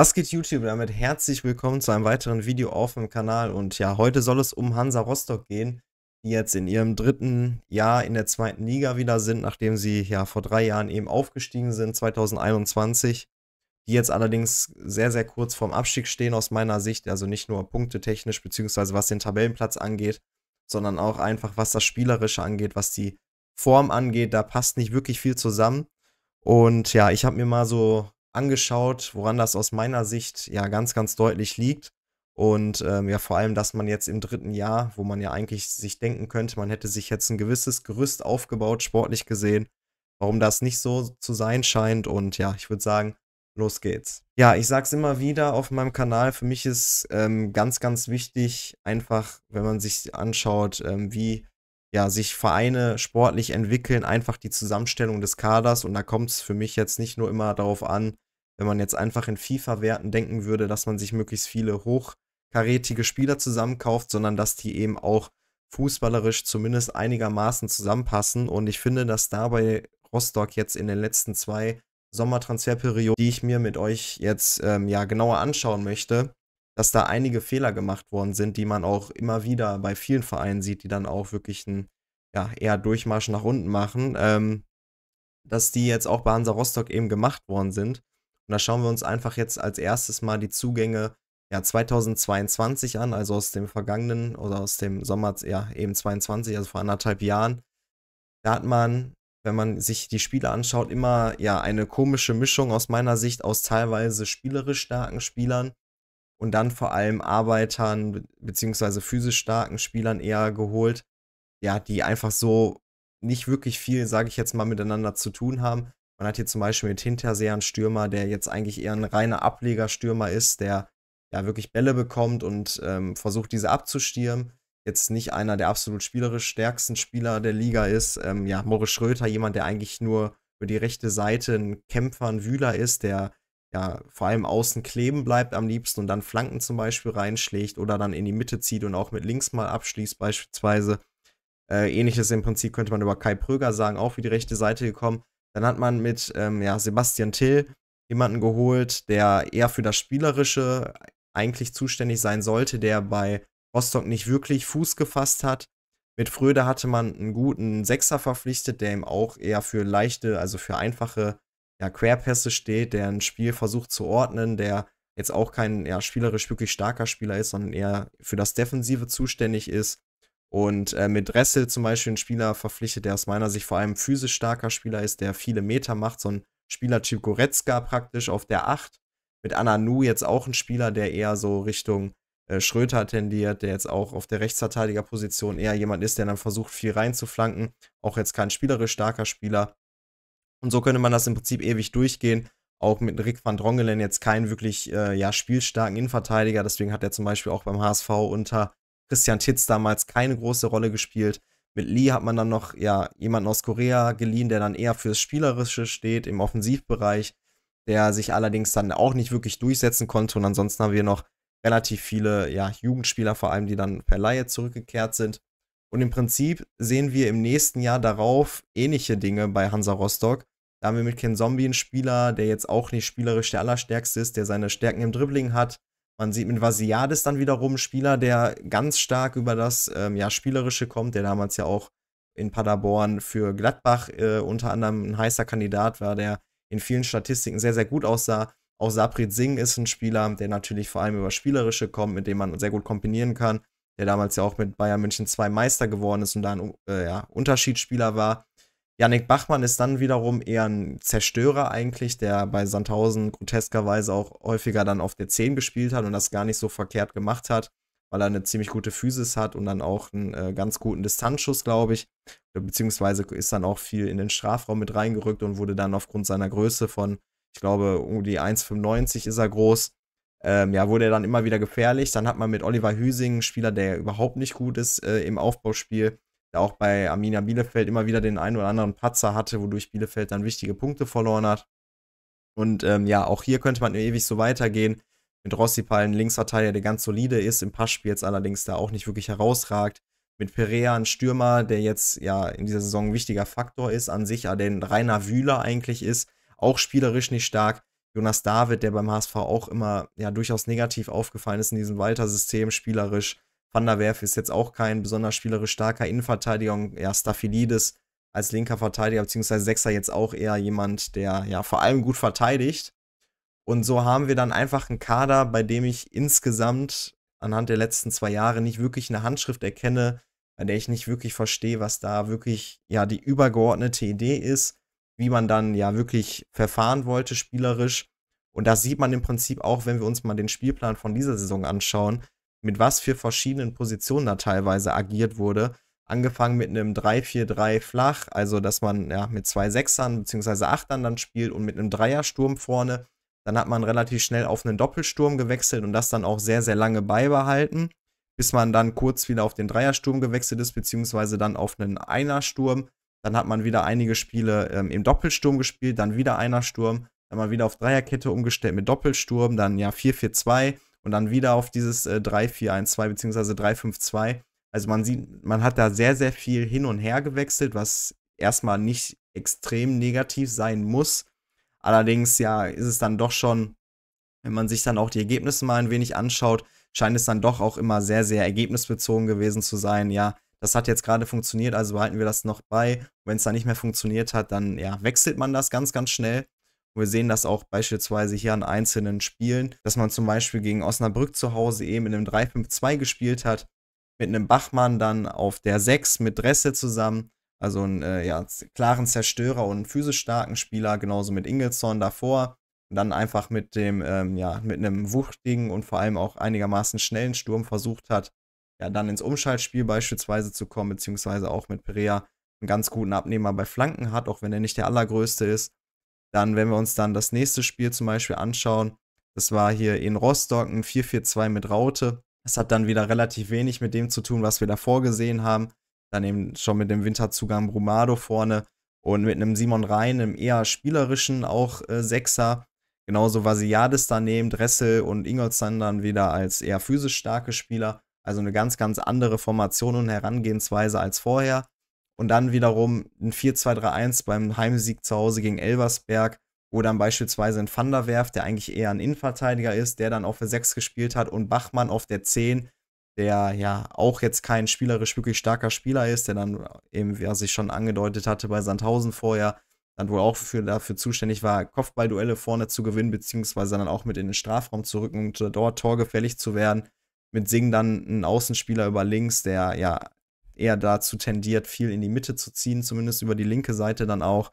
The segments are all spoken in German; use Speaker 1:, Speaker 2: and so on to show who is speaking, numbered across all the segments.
Speaker 1: Was geht YouTube? Damit herzlich willkommen zu einem weiteren Video auf dem Kanal und ja, heute soll es um Hansa Rostock gehen, die jetzt in ihrem dritten Jahr in der zweiten Liga wieder sind, nachdem sie ja vor drei Jahren eben aufgestiegen sind, 2021, die jetzt allerdings sehr, sehr kurz vorm Abstieg stehen aus meiner Sicht, also nicht nur punktetechnisch beziehungsweise was den Tabellenplatz angeht, sondern auch einfach was das Spielerische angeht, was die Form angeht, da passt nicht wirklich viel zusammen. Und ja, ich habe mir mal so angeschaut, woran das aus meiner Sicht ja ganz, ganz deutlich liegt. Und ähm, ja, vor allem, dass man jetzt im dritten Jahr, wo man ja eigentlich sich denken könnte, man hätte sich jetzt ein gewisses Gerüst aufgebaut, sportlich gesehen, warum das nicht so zu sein scheint. Und ja, ich würde sagen, los geht's. Ja, ich sage es immer wieder auf meinem Kanal. Für mich ist ähm, ganz, ganz wichtig, einfach, wenn man sich anschaut, ähm, wie ja, sich Vereine sportlich entwickeln, einfach die Zusammenstellung des Kaders. Und da kommt es für mich jetzt nicht nur immer darauf an, wenn man jetzt einfach in FIFA-Werten denken würde, dass man sich möglichst viele hochkarätige Spieler zusammenkauft, sondern dass die eben auch fußballerisch zumindest einigermaßen zusammenpassen. Und ich finde, dass dabei Rostock jetzt in den letzten zwei Sommertransferperioden, die ich mir mit euch jetzt ähm, ja genauer anschauen möchte, dass da einige Fehler gemacht worden sind, die man auch immer wieder bei vielen Vereinen sieht, die dann auch wirklich einen ja, eher Durchmarsch nach unten machen, ähm, dass die jetzt auch bei Hansa Rostock eben gemacht worden sind. Und da schauen wir uns einfach jetzt als erstes mal die Zugänge ja, 2022 an, also aus dem vergangenen oder aus dem Sommer, ja, eben 22, also vor anderthalb Jahren. Da hat man, wenn man sich die Spiele anschaut, immer ja eine komische Mischung aus meiner Sicht aus teilweise spielerisch starken Spielern und dann vor allem Arbeitern beziehungsweise physisch starken Spielern eher geholt, ja, die einfach so nicht wirklich viel, sage ich jetzt mal, miteinander zu tun haben. Man hat hier zum Beispiel mit Hinterseher einen Stürmer, der jetzt eigentlich eher ein reiner Ablegerstürmer ist, der ja wirklich Bälle bekommt und ähm, versucht, diese abzustürmen. Jetzt nicht einer der absolut spielerisch stärksten Spieler der Liga ist. Ähm, ja, Morris Schröter, jemand, der eigentlich nur über die rechte Seite ein Kämpfer, ein Wühler ist, der ja, vor allem außen kleben bleibt am liebsten und dann Flanken zum Beispiel reinschlägt oder dann in die Mitte zieht und auch mit links mal abschließt beispielsweise. Äh, ähnliches im Prinzip könnte man über Kai Pröger sagen, auch wie die rechte Seite gekommen. Dann hat man mit ähm, ja, Sebastian Till jemanden geholt, der eher für das Spielerische eigentlich zuständig sein sollte, der bei Rostock nicht wirklich Fuß gefasst hat. Mit Fröde hatte man einen guten Sechser verpflichtet, der ihm auch eher für leichte, also für einfache ja, Querpässe steht, der ein Spiel versucht zu ordnen, der jetzt auch kein ja, spielerisch wirklich starker Spieler ist, sondern eher für das Defensive zuständig ist. Und äh, mit Ressel zum Beispiel ein Spieler verpflichtet, der aus meiner Sicht vor allem physisch starker Spieler ist, der viele Meter macht, so ein Spieler Chip Goretzka praktisch auf der 8. Mit Ananu jetzt auch ein Spieler, der eher so Richtung äh, Schröter tendiert, der jetzt auch auf der Rechtsverteidigerposition eher jemand ist, der dann versucht, viel reinzuflanken. Auch jetzt kein spielerisch starker Spieler. Und so könnte man das im Prinzip ewig durchgehen. Auch mit Rick van Drongelen jetzt keinen wirklich äh, ja, spielstarken Innenverteidiger. Deswegen hat er zum Beispiel auch beim HSV unter Christian Titz damals keine große Rolle gespielt. Mit Lee hat man dann noch ja, jemanden aus Korea geliehen, der dann eher fürs Spielerische steht, im Offensivbereich, der sich allerdings dann auch nicht wirklich durchsetzen konnte. Und ansonsten haben wir noch relativ viele ja, Jugendspieler, vor allem, die dann per Laie zurückgekehrt sind. Und im Prinzip sehen wir im nächsten Jahr darauf ähnliche Dinge bei Hansa Rostock. Da haben wir mit Ken Zombie einen Spieler, der jetzt auch nicht spielerisch der allerstärkste ist, der seine Stärken im Dribbling hat. Man sieht mit Vasiades dann wiederum einen Spieler, der ganz stark über das ähm, ja, Spielerische kommt, der damals ja auch in Paderborn für Gladbach äh, unter anderem ein heißer Kandidat war, der in vielen Statistiken sehr, sehr gut aussah. Auch Saprit Singh ist ein Spieler, der natürlich vor allem über Spielerische kommt, mit dem man sehr gut kombinieren kann, der damals ja auch mit Bayern München 2 Meister geworden ist und da ein äh, ja, Unterschiedsspieler war. Janik Bachmann ist dann wiederum eher ein Zerstörer eigentlich, der bei Sandhausen groteskerweise auch häufiger dann auf der 10 gespielt hat und das gar nicht so verkehrt gemacht hat, weil er eine ziemlich gute Physis hat und dann auch einen äh, ganz guten Distanzschuss, glaube ich. Beziehungsweise ist dann auch viel in den Strafraum mit reingerückt und wurde dann aufgrund seiner Größe von, ich glaube, um die 1,95 ist er groß. Ähm, ja, wurde er dann immer wieder gefährlich. Dann hat man mit Oliver Hüsing einen Spieler, der überhaupt nicht gut ist äh, im Aufbauspiel der auch bei Arminia Bielefeld immer wieder den einen oder anderen Patzer hatte, wodurch Bielefeld dann wichtige Punkte verloren hat. Und ähm, ja, auch hier könnte man ewig so weitergehen. Mit Rossi ein Linksverteidiger, der ganz solide ist, im Passspiel jetzt allerdings da auch nicht wirklich herausragt. Mit Perea ein Stürmer, der jetzt ja in dieser Saison ein wichtiger Faktor ist, an sich aber den Rainer Wühler eigentlich ist, auch spielerisch nicht stark. Jonas David, der beim HSV auch immer ja durchaus negativ aufgefallen ist in diesem Walter-System, spielerisch Van der Werf ist jetzt auch kein besonders spielerisch starker Innenverteidiger. Und ja, Staphylidis als linker Verteidiger beziehungsweise Sechser jetzt auch eher jemand, der ja vor allem gut verteidigt. Und so haben wir dann einfach einen Kader, bei dem ich insgesamt anhand der letzten zwei Jahre nicht wirklich eine Handschrift erkenne, bei der ich nicht wirklich verstehe, was da wirklich ja die übergeordnete Idee ist, wie man dann ja wirklich verfahren wollte spielerisch. Und das sieht man im Prinzip auch, wenn wir uns mal den Spielplan von dieser Saison anschauen mit was für verschiedenen Positionen da teilweise agiert wurde. Angefangen mit einem 3-4-3 flach, also dass man ja, mit zwei Sechsern bzw. Achtern dann spielt und mit einem Dreiersturm vorne. Dann hat man relativ schnell auf einen Doppelsturm gewechselt und das dann auch sehr, sehr lange beibehalten, bis man dann kurz wieder auf den Dreiersturm gewechselt ist, beziehungsweise dann auf einen Einersturm. Dann hat man wieder einige Spiele ähm, im Doppelsturm gespielt, dann wieder Einersturm, dann mal wieder auf Dreierkette umgestellt mit Doppelsturm, dann ja 4-4-2 und dann wieder auf dieses äh, 3-4-1-2 beziehungsweise 3-5-2. Also man sieht, man hat da sehr, sehr viel hin und her gewechselt, was erstmal nicht extrem negativ sein muss. Allerdings, ja, ist es dann doch schon, wenn man sich dann auch die Ergebnisse mal ein wenig anschaut, scheint es dann doch auch immer sehr, sehr ergebnisbezogen gewesen zu sein. Ja, das hat jetzt gerade funktioniert, also behalten wir das noch bei. Wenn es dann nicht mehr funktioniert hat, dann ja, wechselt man das ganz, ganz schnell wir sehen das auch beispielsweise hier an einzelnen Spielen, dass man zum Beispiel gegen Osnabrück zu Hause eben in einem 3-5-2 gespielt hat, mit einem Bachmann dann auf der 6 mit Dresse zusammen, also einen äh, ja, klaren Zerstörer und einen physisch starken Spieler, genauso mit Ingelsson davor. Und dann einfach mit dem, ähm, ja, mit einem wuchtigen und vor allem auch einigermaßen schnellen Sturm versucht hat, ja, dann ins Umschaltspiel beispielsweise zu kommen, beziehungsweise auch mit Perea einen ganz guten Abnehmer bei Flanken hat, auch wenn er nicht der allergrößte ist. Dann, wenn wir uns dann das nächste Spiel zum Beispiel anschauen, das war hier in Rostock ein 4-4-2 mit Raute. Das hat dann wieder relativ wenig mit dem zu tun, was wir davor gesehen haben. Dann eben schon mit dem Winterzugang Brumado vorne und mit einem Simon Rhein, einem eher spielerischen auch äh, Sechser. Genauso Vasiades daneben, Dressel und Ingolstein dann wieder als eher physisch starke Spieler. Also eine ganz, ganz andere Formation und Herangehensweise als vorher. Und dann wiederum ein 4-2-3-1 beim Heimsieg zu Hause gegen Elversberg, wo dann beispielsweise ein Van der eigentlich eher ein Innenverteidiger ist, der dann auf der 6 gespielt hat und Bachmann auf der 10, der ja auch jetzt kein spielerisch wirklich starker Spieler ist, der dann eben, wie er sich schon angedeutet hatte, bei Sandhausen vorher dann wohl auch für, dafür zuständig war, Kopfballduelle vorne zu gewinnen, beziehungsweise dann auch mit in den Strafraum zu rücken und dort torgefällig zu werden. Mit Sing dann ein Außenspieler über links, der ja eher dazu tendiert, viel in die Mitte zu ziehen, zumindest über die linke Seite dann auch.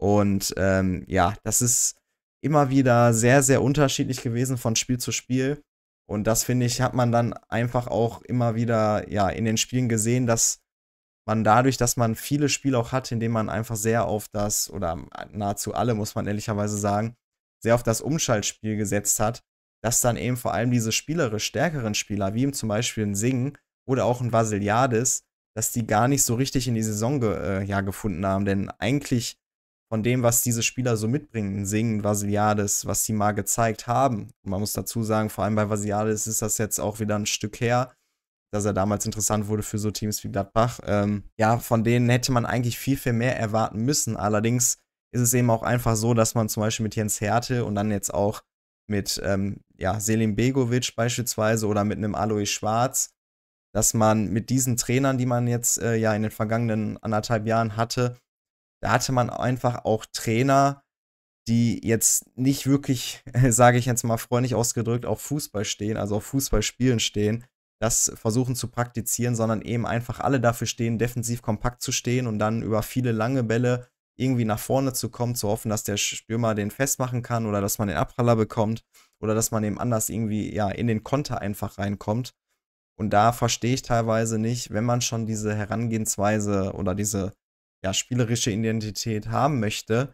Speaker 1: Und ähm, ja, das ist immer wieder sehr, sehr unterschiedlich gewesen von Spiel zu Spiel. Und das finde ich, hat man dann einfach auch immer wieder ja, in den Spielen gesehen, dass man dadurch, dass man viele Spiele auch hat, in denen man einfach sehr auf das, oder nahezu alle, muss man ehrlicherweise sagen, sehr auf das Umschaltspiel gesetzt hat, dass dann eben vor allem diese spielerisch stärkeren Spieler, wie zum Beispiel ein Singen oder auch ein Vasiliades, dass die gar nicht so richtig in die Saison ge äh, ja, gefunden haben. Denn eigentlich von dem, was diese Spieler so mitbringen, Singen, Vasiliades, was sie mal gezeigt haben, und man muss dazu sagen, vor allem bei Vasiliades ist das jetzt auch wieder ein Stück her, dass er damals interessant wurde für so Teams wie Gladbach. Ähm, ja, von denen hätte man eigentlich viel, viel mehr erwarten müssen. Allerdings ist es eben auch einfach so, dass man zum Beispiel mit Jens Härte und dann jetzt auch mit ähm, ja, Selim Begovic beispielsweise oder mit einem Alois Schwarz dass man mit diesen Trainern, die man jetzt äh, ja in den vergangenen anderthalb Jahren hatte, da hatte man einfach auch Trainer, die jetzt nicht wirklich, sage ich jetzt mal freundlich ausgedrückt, auf Fußball stehen, also auf Fußballspielen stehen, das versuchen zu praktizieren, sondern eben einfach alle dafür stehen, defensiv kompakt zu stehen und dann über viele lange Bälle irgendwie nach vorne zu kommen, zu hoffen, dass der Stürmer den festmachen kann oder dass man den Abpraller bekommt oder dass man eben anders irgendwie ja in den Konter einfach reinkommt. Und da verstehe ich teilweise nicht, wenn man schon diese Herangehensweise oder diese ja, spielerische Identität haben möchte,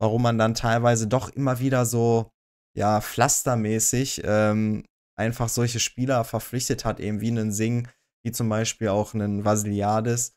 Speaker 1: warum man dann teilweise doch immer wieder so ja pflastermäßig ähm, einfach solche Spieler verpflichtet hat, eben wie einen Sing, wie zum Beispiel auch einen Vasiliades,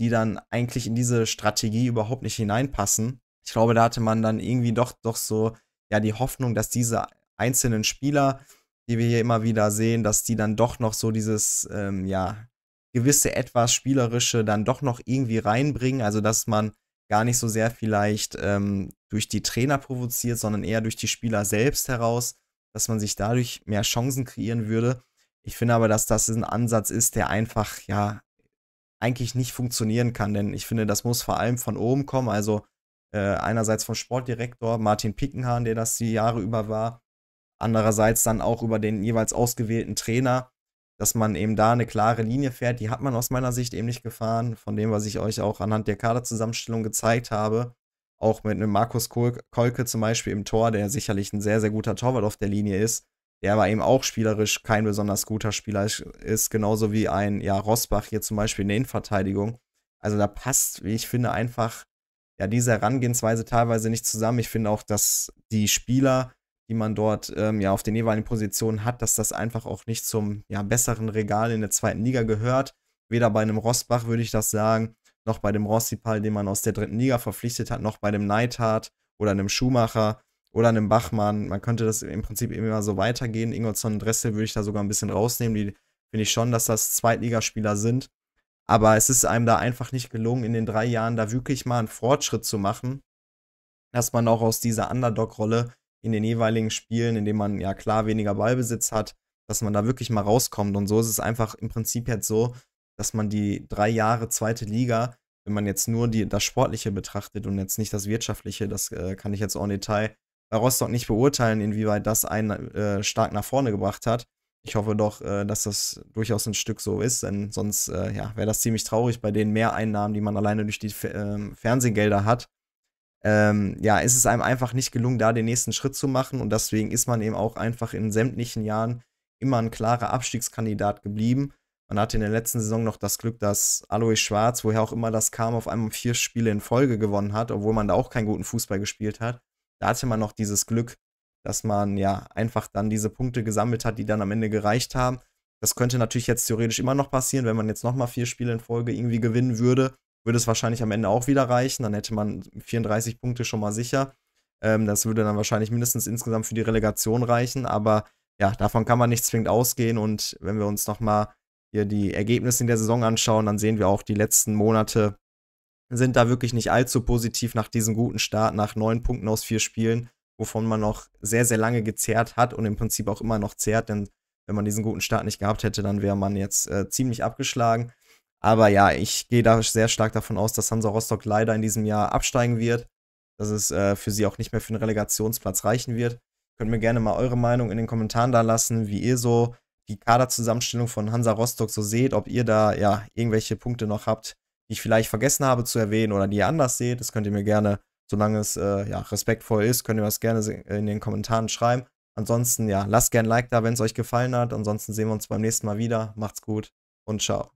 Speaker 1: die dann eigentlich in diese Strategie überhaupt nicht hineinpassen. Ich glaube, da hatte man dann irgendwie doch doch so ja die Hoffnung, dass diese einzelnen Spieler die wir hier immer wieder sehen, dass die dann doch noch so dieses, ähm, ja, gewisse etwas Spielerische dann doch noch irgendwie reinbringen. Also, dass man gar nicht so sehr vielleicht ähm, durch die Trainer provoziert, sondern eher durch die Spieler selbst heraus, dass man sich dadurch mehr Chancen kreieren würde. Ich finde aber, dass das ein Ansatz ist, der einfach, ja, eigentlich nicht funktionieren kann, denn ich finde, das muss vor allem von oben kommen, also äh, einerseits vom Sportdirektor Martin Pickenhahn, der das die Jahre über war, andererseits dann auch über den jeweils ausgewählten Trainer, dass man eben da eine klare Linie fährt. Die hat man aus meiner Sicht eben nicht gefahren, von dem, was ich euch auch anhand der Kaderzusammenstellung gezeigt habe. Auch mit einem Markus Kolke zum Beispiel im Tor, der sicherlich ein sehr, sehr guter Torwart auf der Linie ist, der aber eben auch spielerisch kein besonders guter Spieler ist, genauso wie ein ja, Rossbach hier zum Beispiel in der Innenverteidigung. Also da passt, wie ich finde, einfach ja diese Herangehensweise teilweise nicht zusammen. Ich finde auch, dass die Spieler die man dort ähm, ja auf den jeweiligen Positionen hat, dass das einfach auch nicht zum ja, besseren Regal in der zweiten Liga gehört. Weder bei einem Rossbach würde ich das sagen, noch bei dem Rossipal, den man aus der dritten Liga verpflichtet hat, noch bei dem Neidhardt oder einem Schumacher oder einem Bachmann. Man könnte das im Prinzip immer so weitergehen. Ingolson und Dressel würde ich da sogar ein bisschen rausnehmen. Die finde ich schon, dass das Zweitligaspieler sind. Aber es ist einem da einfach nicht gelungen, in den drei Jahren da wirklich mal einen Fortschritt zu machen, dass man auch aus dieser Underdog-Rolle in den jeweiligen Spielen, in denen man ja klar weniger Ballbesitz hat, dass man da wirklich mal rauskommt. Und so ist es einfach im Prinzip jetzt so, dass man die drei Jahre zweite Liga, wenn man jetzt nur die, das Sportliche betrachtet und jetzt nicht das Wirtschaftliche, das äh, kann ich jetzt auch in Detail bei Rostock nicht beurteilen, inwieweit das einen äh, stark nach vorne gebracht hat. Ich hoffe doch, äh, dass das durchaus ein Stück so ist, denn sonst äh, ja, wäre das ziemlich traurig bei den Mehreinnahmen, die man alleine durch die ähm, Fernsehgelder hat ähm, ja, ist es einem einfach nicht gelungen, da den nächsten Schritt zu machen. Und deswegen ist man eben auch einfach in sämtlichen Jahren immer ein klarer Abstiegskandidat geblieben. Man hatte in der letzten Saison noch das Glück, dass Alois Schwarz, woher auch immer das kam, auf einmal vier Spiele in Folge gewonnen hat, obwohl man da auch keinen guten Fußball gespielt hat. Da hatte man noch dieses Glück, dass man ja einfach dann diese Punkte gesammelt hat, die dann am Ende gereicht haben. Das könnte natürlich jetzt theoretisch immer noch passieren, wenn man jetzt nochmal vier Spiele in Folge irgendwie gewinnen würde würde es wahrscheinlich am Ende auch wieder reichen. Dann hätte man 34 Punkte schon mal sicher. Ähm, das würde dann wahrscheinlich mindestens insgesamt für die Relegation reichen. Aber ja, davon kann man nicht zwingend ausgehen. Und wenn wir uns nochmal hier die Ergebnisse in der Saison anschauen, dann sehen wir auch, die letzten Monate sind da wirklich nicht allzu positiv nach diesem guten Start, nach neun Punkten aus vier Spielen, wovon man noch sehr, sehr lange gezerrt hat und im Prinzip auch immer noch zehrt. denn wenn man diesen guten Start nicht gehabt hätte, dann wäre man jetzt äh, ziemlich abgeschlagen. Aber ja, ich gehe da sehr stark davon aus, dass Hansa Rostock leider in diesem Jahr absteigen wird. Dass es äh, für sie auch nicht mehr für den Relegationsplatz reichen wird. Könnt mir gerne mal eure Meinung in den Kommentaren da lassen, wie ihr so die Kaderzusammenstellung von Hansa Rostock so seht, ob ihr da ja irgendwelche Punkte noch habt, die ich vielleicht vergessen habe zu erwähnen oder die ihr anders seht. Das könnt ihr mir gerne, solange es äh, ja, respektvoll ist, könnt ihr das gerne äh, in den Kommentaren schreiben. Ansonsten, ja, lasst gerne ein Like da, wenn es euch gefallen hat. Ansonsten sehen wir uns beim nächsten Mal wieder. Macht's gut und ciao.